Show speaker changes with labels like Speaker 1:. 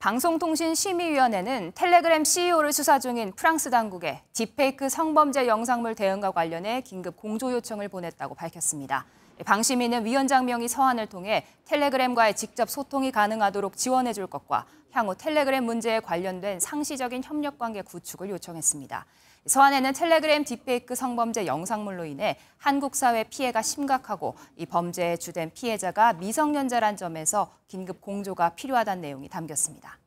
Speaker 1: 방송통신심의위원회는 텔레그램 CEO를 수사 중인 프랑스 당국에 딥페이크 성범죄 영상물 대응과 관련해 긴급 공조 요청을 보냈다고 밝혔습니다. 방 시민은 위원장 명의 서한을 통해 텔레그램과의 직접 소통이 가능하도록 지원해 줄 것과 향후 텔레그램 문제에 관련된 상시적인 협력 관계 구축을 요청했습니다. 서한에는 텔레그램 딥페이크 성범죄 영상물로 인해 한국 사회 피해가 심각하고 이 범죄의 주된 피해자가 미성년자란 점에서 긴급 공조가 필요하다는 내용이 담겼습니다.